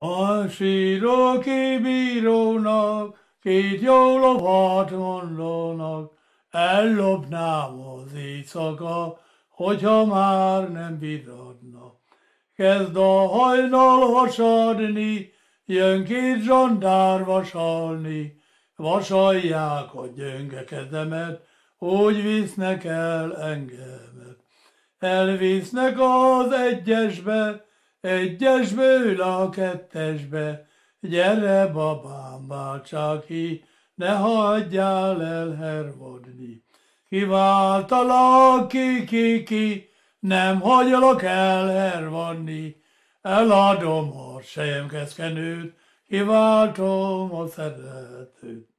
A síró kibírónak, két jó lovat mondanak, ellopnám az éjszaka, hogyha már nem bírodna, Kezd a hajnal hasadni, jön két zsandár vasalni, vasalják a gyönge kezemet, hogy visznek el engemet. Elvisznek az egyesbe, egyesből a kettesbe, gyere babám, bácsák ki, ne hagyjál hervodni. Kiváltalak ki, ki, ki, nem hagyalak elhervanni, eladom a sejemkeszkenőt, kiváltom a szeretőt.